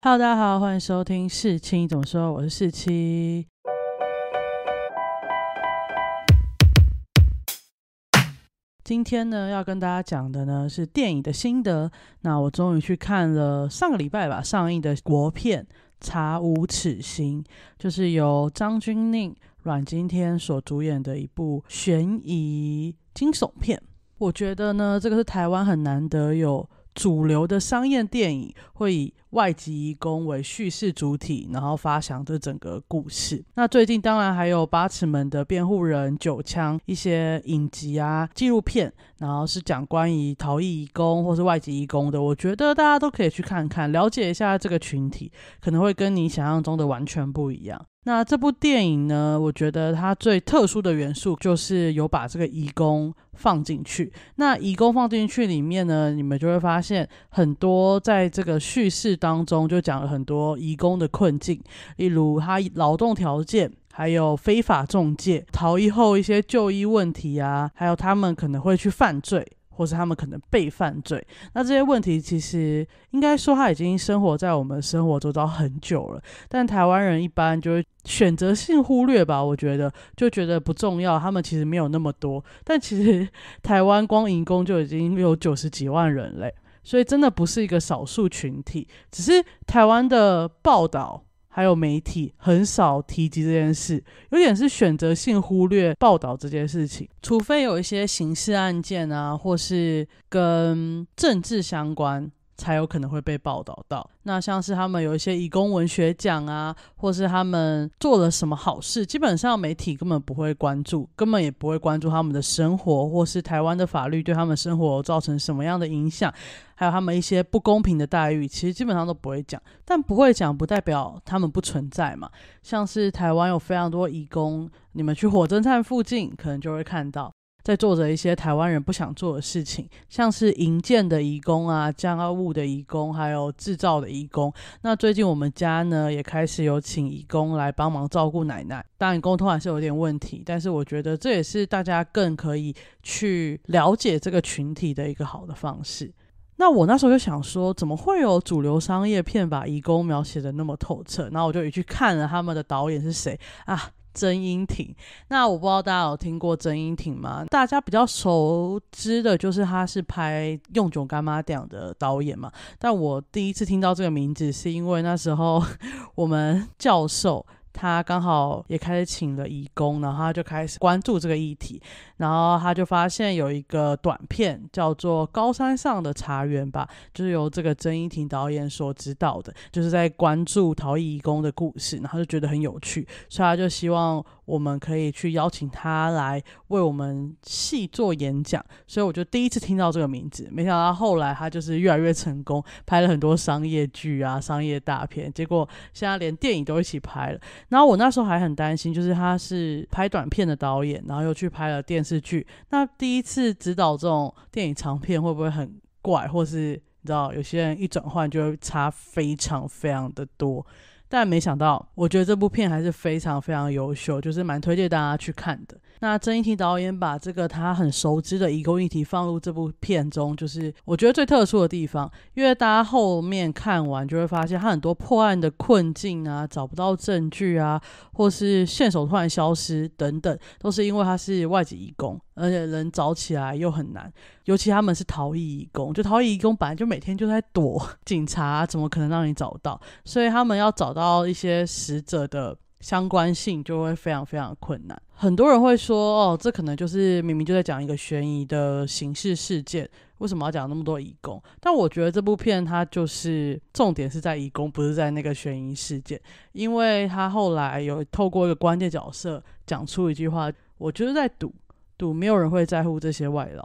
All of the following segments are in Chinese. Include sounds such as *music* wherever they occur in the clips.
Hello，大家好，欢迎收听世青怎么说，我是世青。今天呢，要跟大家讲的呢是电影的心得。那我终于去看了上个礼拜吧上映的国片《查无此心》，就是由张钧甯、阮经天所主演的一部悬疑惊悚片。我觉得呢，这个是台湾很难得有。主流的商业电影会以外籍移工为叙事主体，然后发祥这整个故事。那最近当然还有八尺门的辩护人、九枪一些影集啊、纪录片，然后是讲关于逃逸移工或是外籍移工的。我觉得大家都可以去看看，了解一下这个群体，可能会跟你想象中的完全不一样。那这部电影呢？我觉得它最特殊的元素就是有把这个义工放进去。那义工放进去里面呢，你们就会发现很多在这个叙事当中就讲了很多义工的困境，例如他劳动条件，还有非法中介、逃逸后一些就医问题啊，还有他们可能会去犯罪。或是他们可能被犯罪，那这些问题其实应该说他已经生活在我们生活周到很久了。但台湾人一般就会选择性忽略吧，我觉得就觉得不重要。他们其实没有那么多，但其实 *laughs* 台湾光营工就已经有九十几万人类，所以真的不是一个少数群体，只是台湾的报道。还有媒体很少提及这件事，有点是选择性忽略报道这件事情，除非有一些刑事案件啊，或是跟政治相关。才有可能会被报道到。那像是他们有一些义工文学奖啊，或是他们做了什么好事，基本上媒体根本不会关注，根本也不会关注他们的生活，或是台湾的法律对他们生活造成什么样的影响，还有他们一些不公平的待遇，其实基本上都不会讲。但不会讲，不代表他们不存在嘛。像是台湾有非常多义工，你们去火车站附近，可能就会看到。在做着一些台湾人不想做的事情，像是营建的义工啊、家务的义工，还有制造的义工。那最近我们家呢也开始有请义工来帮忙照顾奶奶。当然沟通还是有点问题，但是我觉得这也是大家更可以去了解这个群体的一个好的方式。那我那时候就想说，怎么会有主流商业片把义工描写的那么透彻？然后我就去看了他们的导演是谁啊。曾荫庭，那我不知道大家有听过曾荫庭吗？大家比较熟知的就是他是拍《用囧干妈》这样的导演嘛。但我第一次听到这个名字，是因为那时候 *laughs* 我们教授。他刚好也开始请了义工，然后他就开始关注这个议题，然后他就发现有一个短片叫做《高山上的茶园》吧，就是由这个曾一婷导演所指导的，就是在关注逃逸义工的故事，然后就觉得很有趣，所以他就希望。我们可以去邀请他来为我们戏做演讲，所以我就第一次听到这个名字，没想到后来他就是越来越成功，拍了很多商业剧啊、商业大片，结果现在连电影都一起拍了。然后我那时候还很担心，就是他是拍短片的导演，然后又去拍了电视剧，那第一次指导这种电影长片会不会很怪，或是你知道有些人一转换就会差非常非常的多。但没想到，我觉得这部片还是非常非常优秀，就是蛮推荐大家去看的。那曾一婷导演把这个他很熟知的义工议题放入这部片中，就是我觉得最特殊的地方，因为大家后面看完就会发现，他很多破案的困境啊，找不到证据啊，或是线索突然消失等等，都是因为他是外籍义工。而且人找起来又很难，尤其他们是逃逸义工，就逃逸义工本来就每天就在躲警察，怎么可能让你找到？所以他们要找到一些死者的相关性，就会非常非常困难。很多人会说：“哦，这可能就是明明就在讲一个悬疑的刑事事件，为什么要讲那么多义工？”但我觉得这部片它就是重点是在义工，不是在那个悬疑事件，因为他后来有透过一个关键角色讲出一句话：“我就是在赌。”度，没有人会在乎这些外劳，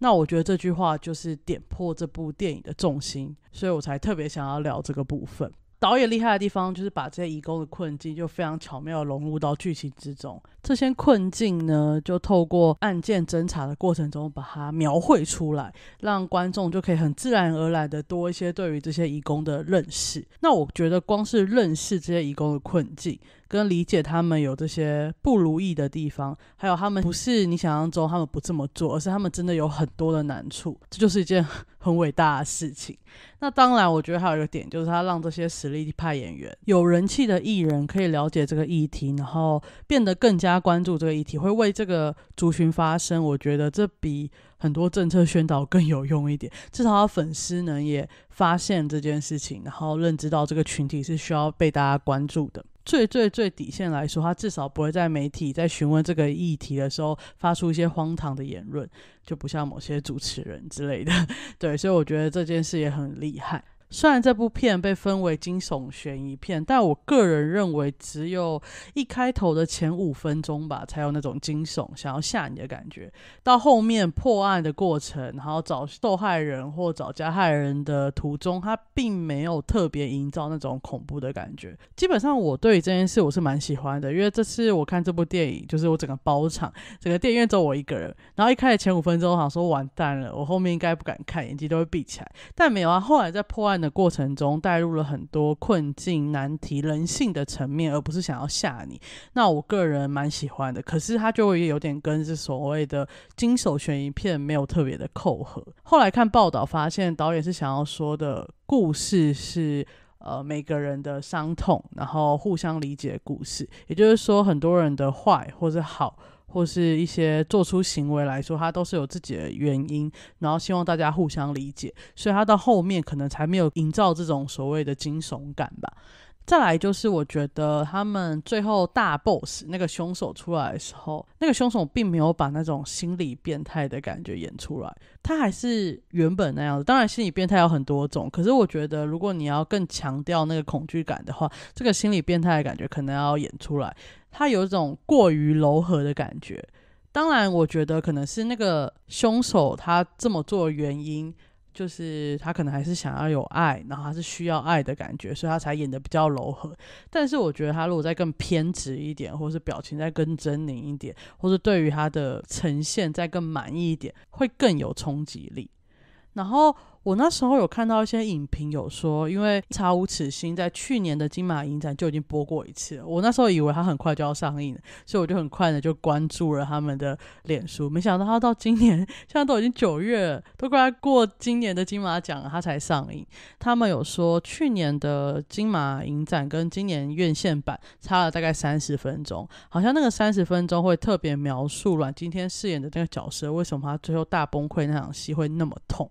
那我觉得这句话就是点破这部电影的重心，所以我才特别想要聊这个部分。导演厉害的地方就是把这些移工的困境就非常巧妙融入到剧情之中，这些困境呢就透过案件侦查的过程中把它描绘出来，让观众就可以很自然而然的多一些对于这些移工的认识。那我觉得光是认识这些移工的困境。跟理解他们有这些不如意的地方，还有他们不是你想象中他们不这么做，而是他们真的有很多的难处。这就是一件 *laughs* 很伟大的事情。那当然，我觉得还有一个点就是，他让这些实力派演员、有人气的艺人可以了解这个议题，然后变得更加关注这个议题，会为这个族群发声。我觉得这比很多政策宣导更有用一点。至少他粉丝能也发现这件事情，然后认知到这个群体是需要被大家关注的。最最最底线来说，他至少不会在媒体在询问这个议题的时候发出一些荒唐的言论，就不像某些主持人之类的。*laughs* 对，所以我觉得这件事也很厉害。虽然这部片被分为惊悚悬疑片，但我个人认为，只有一开头的前五分钟吧，才有那种惊悚想要吓你的感觉。到后面破案的过程，然后找受害人或找加害人的途中，它并没有特别营造那种恐怖的感觉。基本上，我对于这件事我是蛮喜欢的，因为这次我看这部电影，就是我整个包场，整个电影院只有我一个人。然后一开始前五分钟，我想说完蛋了，我后面应该不敢看，眼睛都会闭起来。但没有啊，后来在破案。的过程中带入了很多困境、难题、人性的层面，而不是想要吓你。那我个人蛮喜欢的，可是它就会有点跟这所谓的经手悬疑片没有特别的扣合。后来看报道发现，导演是想要说的故事是呃每个人的伤痛，然后互相理解的故事，也就是说很多人的坏或者好。或是一些做出行为来说，他都是有自己的原因，然后希望大家互相理解，所以他到后面可能才没有营造这种所谓的惊悚感吧。再来就是，我觉得他们最后大 boss 那个凶手出来的时候，那个凶手并没有把那种心理变态的感觉演出来，他还是原本那样子。当然，心理变态有很多种，可是我觉得如果你要更强调那个恐惧感的话，这个心理变态的感觉可能要演出来。他有一种过于柔和的感觉，当然，我觉得可能是那个凶手他这么做的原因，就是他可能还是想要有爱，然后还是需要爱的感觉，所以他才演的比较柔和。但是我觉得他如果再更偏执一点，或是表情再更狰狞一点，或是对于他的呈现再更满意一点，会更有冲击力。然后。我那时候有看到一些影评，有说因为《查无此心》在去年的金马影展就已经播过一次，我那时候以为它很快就要上映了，所以我就很快的就关注了他们的脸书，没想到他到今年，现在都已经九月了，都快过今年的金马奖了，他才上映。他们有说，去年的金马影展跟今年院线版差了大概三十分钟，好像那个三十分钟会特别描述阮经天饰演的那个角色为什么他最后大崩溃那场戏会那么痛。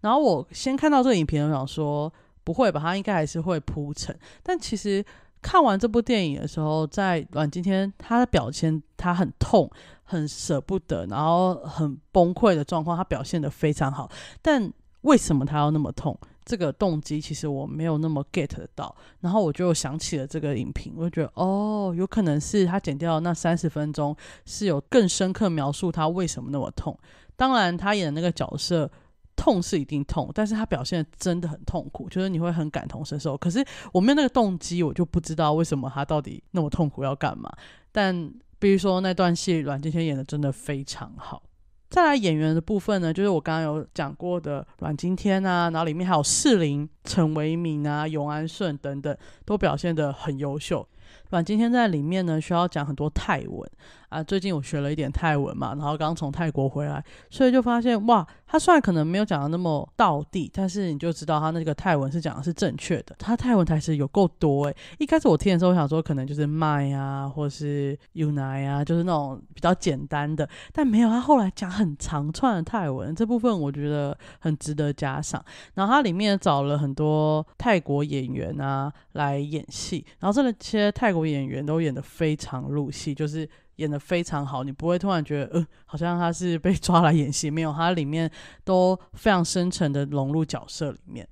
然后我先看到这个影片，我想说不会吧，他应该还是会铺陈。但其实看完这部电影的时候，在阮经天他的表现，他很痛、很舍不得，然后很崩溃的状况，他表现的非常好。但为什么他要那么痛？这个动机其实我没有那么 get 到。然后我就想起了这个影评，我就觉得哦，有可能是他剪掉那三十分钟是有更深刻描述他为什么那么痛。当然，他演的那个角色。痛是一定痛，但是他表现的真的很痛苦，就是你会很感同身受。可是我没有那个动机，我就不知道为什么他到底那么痛苦要干嘛。但比如说那段戏，阮经天演的真的非常好。再来演员的部分呢，就是我刚刚有讲过的阮经天啊，然后里面还有世灵、陈维敏啊、永安顺等等，都表现的很优秀。阮经天在里面呢，需要讲很多泰文。啊，最近我学了一点泰文嘛，然后刚从泰国回来，所以就发现哇，他虽然可能没有讲的那么到地，但是你就知道他那个泰文是讲的是正确的。他泰文台词有够多诶，一开始我听的时候，我想说可能就是麦啊，或是 unite 啊，就是那种比较简单的，但没有他后来讲很长串的泰文，这部分我觉得很值得加赏。然后他里面找了很多泰国演员啊来演戏，然后这些泰国演员都演的非常入戏，就是。演的非常好，你不会突然觉得呃，好像他是被 *laughs* 抓来演戏，没有，他里面都非常深沉的融入角色里面。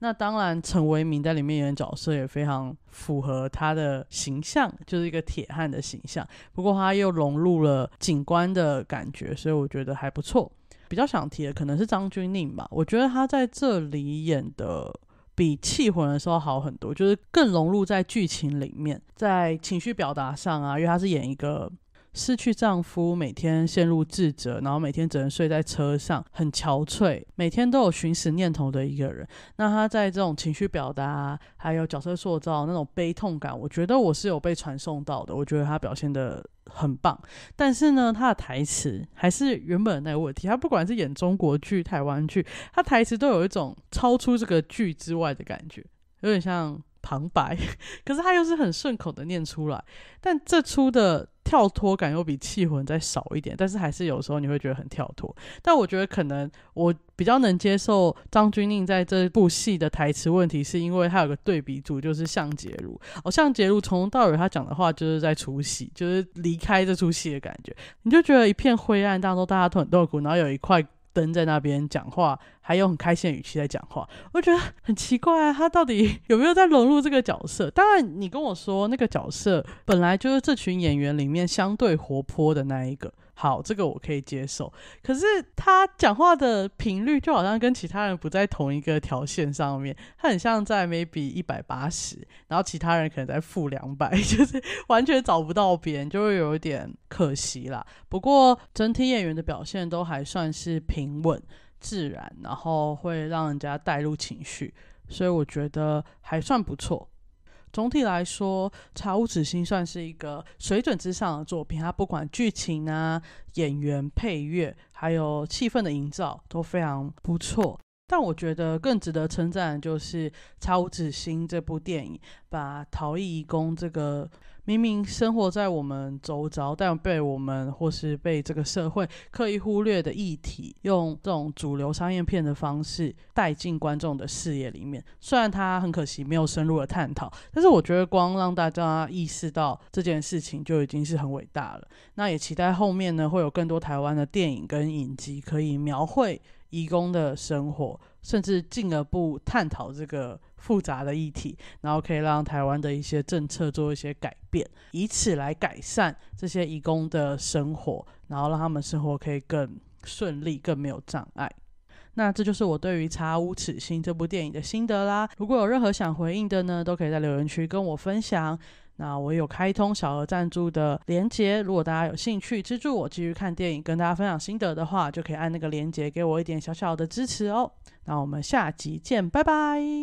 那当然，陈为明在里面演的角色也非常符合他的形象，就是一个铁汉的形象。不过他又融入了警官的感觉，所以我觉得还不错。比较想提的可能是张钧甯吧，我觉得他在这里演的比《气魂》的时候好很多，就是更融入在剧情里面，在情绪表达上啊，因为他是演一个。失去丈夫，每天陷入自责，然后每天只能睡在车上，很憔悴，每天都有寻死念头的一个人。那他在这种情绪表达，还有角色塑造那种悲痛感，我觉得我是有被传送到的。我觉得他表现的很棒，但是呢，他的台词还是原本那个问题。他不管是演中国剧、台湾剧，他台词都有一种超出这个剧之外的感觉，有点像旁白。*laughs* 可是他又是很顺口的念出来。但这出的。跳脱感又比气魂再少一点，但是还是有时候你会觉得很跳脱。但我觉得可能我比较能接受张君甯在这部戏的台词问题，是因为他有个对比组，就是向杰如。哦，向杰如从头到尾他讲的话就是在出戏，就是离开这出戏的感觉。你就觉得一片灰暗，当中大家都很痛苦，然后有一块灯在那边讲话。还有很开心的语气在讲话，我觉得很奇怪，他到底 *laughs* 有没有在融入这个角色？当然，你跟我说那个角色本来就是这群演员里面相对活泼的那一个，好，这个我可以接受。可是他讲话的频率就好像跟其他人不在同一个条线上面，他很像在 maybe 一百八十，然后其他人可能在负两百，*laughs* 就是完全找不到边，就会有点可惜啦。不过整体演员的表现都还算是平稳。自然，然后会让人家带入情绪，所以我觉得还算不错。总体来说，《查无子星》算是一个水准之上的作品，它不管剧情啊、演员、配乐，还有气氛的营造都非常不错。但我觉得更值得称赞的就是《查无子星》这部电影，把逃逸遗宫这个。明明生活在我们周遭，但被我们或是被这个社会刻意忽略的议题，用这种主流商业片的方式带进观众的视野里面。虽然他很可惜没有深入的探讨，但是我觉得光让大家意识到这件事情就已经是很伟大了。那也期待后面呢会有更多台湾的电影跟影集可以描绘。义工的生活，甚至进一步探讨这个复杂的议题，然后可以让台湾的一些政策做一些改变，以此来改善这些义工的生活，然后让他们生活可以更顺利、更没有障碍。那这就是我对于《查无此心》这部电影的心得啦。如果有任何想回应的呢，都可以在留言区跟我分享。那我有开通小额赞助的链接，如果大家有兴趣资助我继续看电影、跟大家分享心得的话，就可以按那个链接给我一点小小的支持哦。那我们下集见，拜拜。